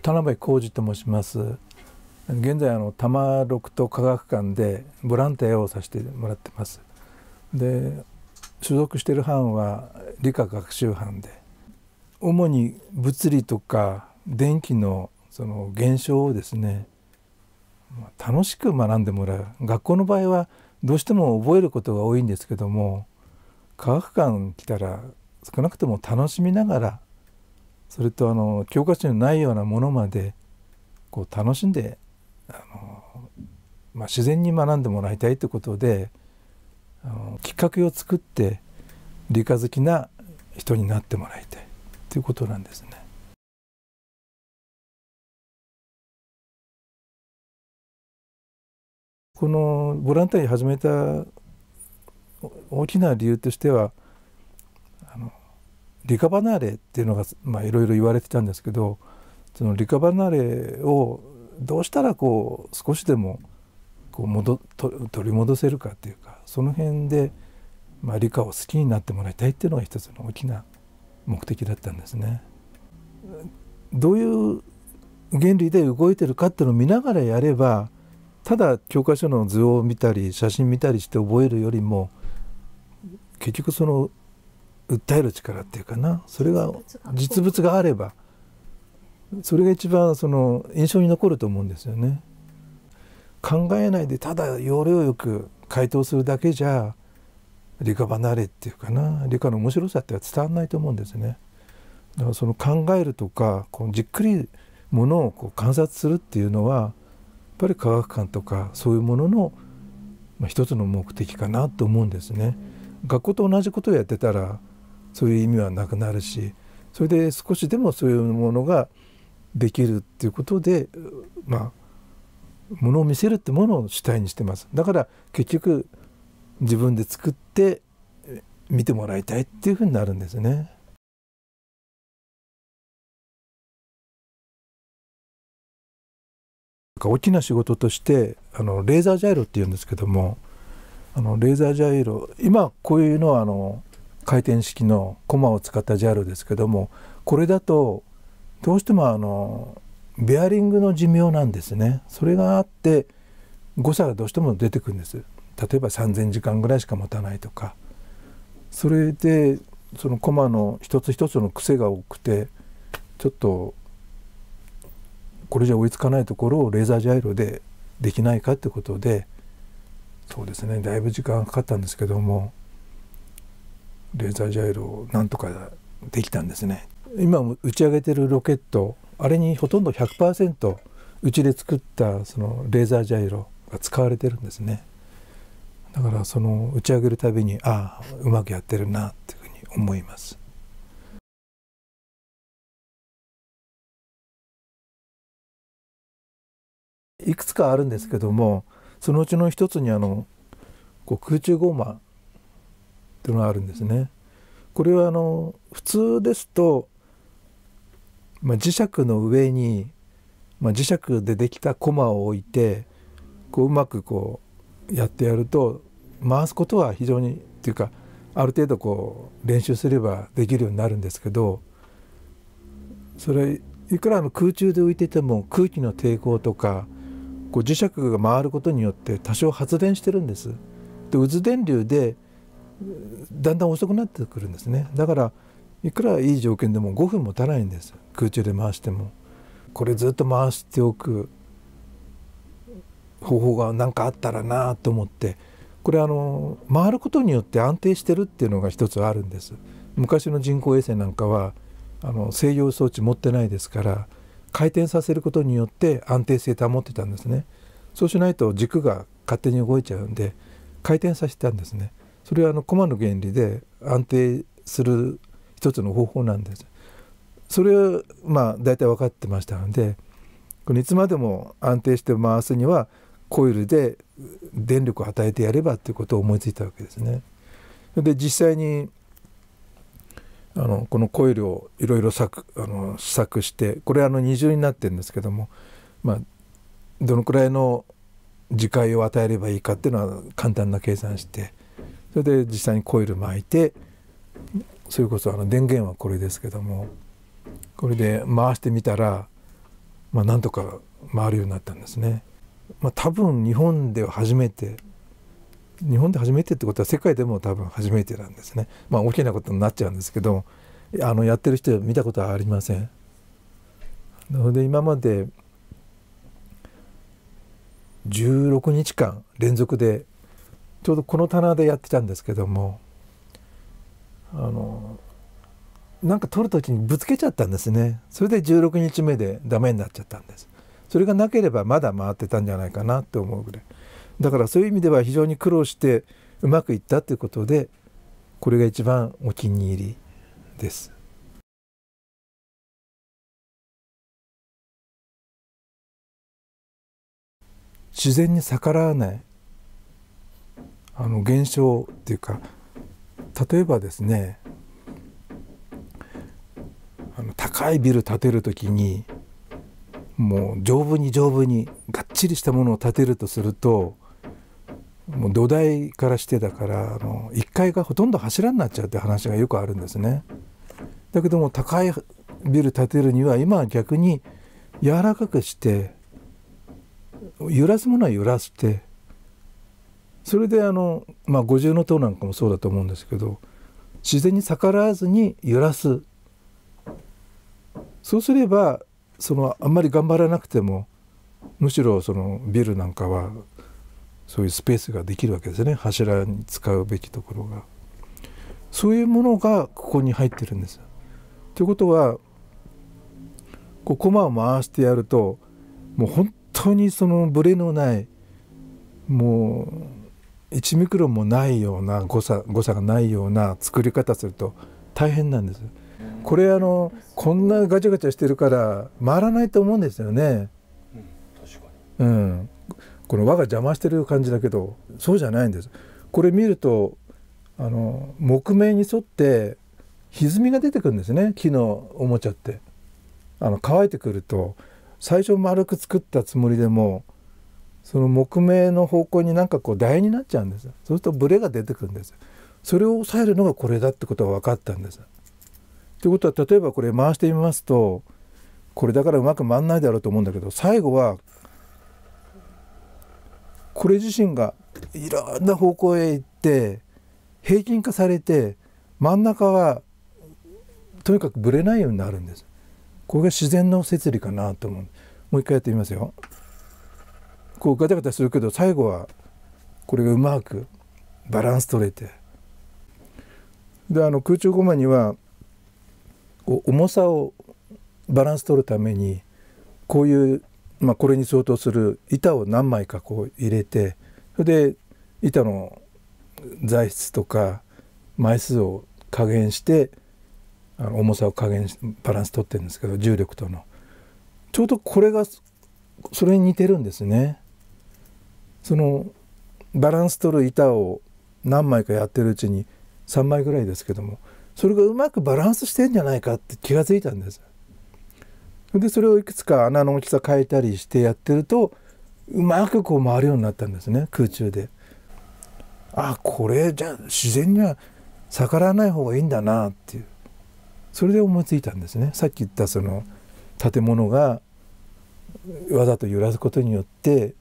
田辺浩二と申します現在あの多摩六都科学館でボランティアをさせてもらってますで所属している班は理科学習班で主に物理とか電気のその現象をですね楽しく学んでもらう学校の場合はどうしても覚えることが多いんですけども科学館来たら少なくとも楽しみながらそれとあの教科書にないようなものまでこう楽しんであの、まあ、自然に学んでもらいたいということであのきっかけを作って理科好きな人になってもらいたいということなんですね。このボランティア始めた大きな理由としてはリカ離れっていうのがいろいろ言われてたんですけどそのリカ離れをどうしたらこう少しでもこう戻取り戻せるかっていうかその辺で、まあ、理科を好きになってもらいたいっていうのが一つの大きな目的だったんですね。どういう原理で動いてるかっていうのを見ながらやればただ教科書の図を見たり写真見たりして覚えるよりも結局その訴える力っていうかなそれが実物があればそれが一番その印象に残ると思うんですよね。考えないでただ要領よく回答するだけじゃ理科離れっていうかな理科の面白さっては伝わらないと思うんですね。だからその考えるとかこうじっくりものをこう観察するっていうのはやっぱり科学館とかそういうものの、まあ、一つの目的かなと思うんですね。学校と同じことをやってたらそういう意味はなくなるしそれで少しでもそういうものができるっていうことでまあものを見せるってものを主体にしてますだから結局自分で作って見てもらいたいっていうふうになるんですね。大きな仕事としてあのレーザージャイロっていうんですけどもあのレーザージャイロ今こういうのはあの回転式のコマを使った JAL ですけどもこれだとどうしてもあのベアリングの寿命なんですねそれがあって誤差がどうしても出てくるんです例えば3,000時間ぐらいしか持たないとかそれでそのコマの一つ一つの癖が多くてちょっとこれじゃ追いつかないところをレーザージャイロでできないかってことでそうですねだいぶ時間かかったんですけどもレーザージャイロをなんとかできたんですね今も打ち上げてるロケットあれにほとんど100%うちで作ったそのレーザージャイロが使われてるんですねだからその打ち上げるたびにああうまくやってるなっていうふうに思いますいくつかあるんですけどもそのうちの一つにあのこう空中ゴーマていうのがあるんですね。これはあの普通ですと、まあ、磁石の上に、まあ、磁石でできたコマを置いてこううまくこうやってやると回すことは非常にっていうかある程度こう練習すればできるようになるんですけどそれいくら空中で浮いてても空気の抵抗とかこう磁石が回ることによって多少発電してるんです。で渦電流でだんだん遅くなってくるんですねだからいくらいい条件でも5分も足らないんです空中で回してもこれずっと回しておく方法が何かあったらなと思ってこれあの回ることによって安定してるっていうのが一つあるんです昔の人工衛星なんかはあの西洋装置持ってないですから回転させることによって安定性保ってたんですねそうしないと軸が勝手に動いちゃうんで回転させてたんですねそれはあのマの原理で安定する一つの方法なんです。それはまあ大体分かってましたのでこれいつまでも安定して回すにはコイルで電力を与えてやればということを思いついたわけですね。で実際にあのこのコイルをいろいろ試作してこれあの二重になってるんですけども、まあ、どのくらいの磁界を与えればいいかっていうのは簡単な計算してそれで実際にコイル巻いてそれこそあの電源はこれですけどもこれで回してみたら、まあ、なんとか回るようになったんですね。まあ、多分日本では初めて日本で初めてってことは世界でも多分初めてなんですね。まあ、大きなことになっちゃうんですけどあのやってる人は見たことはありません。なので今まで16日間連続でちょうどこの棚でやってたんですけどもあのなんか撮る時にぶつけちゃったんですねそれで16日目でダメになっちゃったんですそれがなければまだ回ってたんじゃないかなと思うぐらいだからそういう意味では非常に苦労してうまくいったということでこれが一番お気に入りです。自然に逆らわないあの現象っていうか例えばですねあの高いビル建てる時にもう丈夫に丈夫にがっちりしたものを建てるとするともう土台からしてだからあの1階がほとんど柱になっちゃうって話がよくあるんですね。だけども高いビル建てるには今は逆に柔らかくして揺らすものは揺らしてそれであの、まあ、五重塔なんかもそうだと思うんですけど自然に逆らわずに揺らすそうすればそのあんまり頑張らなくてもむしろそのビルなんかはそういうスペースができるわけですね柱に使うべきところが。そういうものがここに入ってるんです。ということはこう駒を回してやるともう本当にそのブレのないもう1ミクロンもないような誤差誤差がないような作り方すると大変なんです。これあのこんなガチャガチャしてるから回らないと思うんですよね。うん、この輪が邪魔してる感じだけどそうじゃないんです。これ見るとあの木目に沿って歪みが出てくるんですね木のおもちゃって。あの乾いてくると最初丸く作ったつもりでもその木目の方向になんかこう台になっちゃうんですそうするとブレが出てくるんですそれを抑えるのがこれだってことが分かったんですということは例えばこれ回してみますとこれだからうまく回んないだろうと思うんだけど最後はこれ自身がいろんな方向へ行って平均化されて真ん中はとにかくぶれないようになるんですこれが自然の摂理かなと思うもう一回やってみますよ。こうガタガタするけど最後はこれがうまくバランス取れてであの空中ゴマにはこう重さをバランス取るためにこういう、まあ、これに相当する板を何枚かこう入れてそれで板の材質とか枚数を加減してあの重さを加減しバランス取ってるんですけど重力とのちょうどこれがそれに似てるんですね。そのバランス取る板を何枚かやってるうちに3枚ぐらいですけどもそれがうまくバランスしてんじゃないかって気が付いたんです。でそれをいくつか穴の大きさ変えたりしてやってるとうまくこう回るようになったんですね空中で。あこれじゃあ自然には逆らわない方がいいんだなっていうそれで思いついたんですね。さっき言ったその建物がわざと揺らすことによって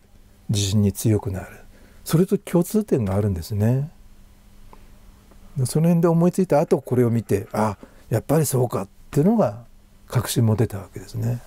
自信に強くなるそれと共通点があるんですねその辺で思いついた後これを見てあやっぱりそうかっていうのが確信も出たわけですね。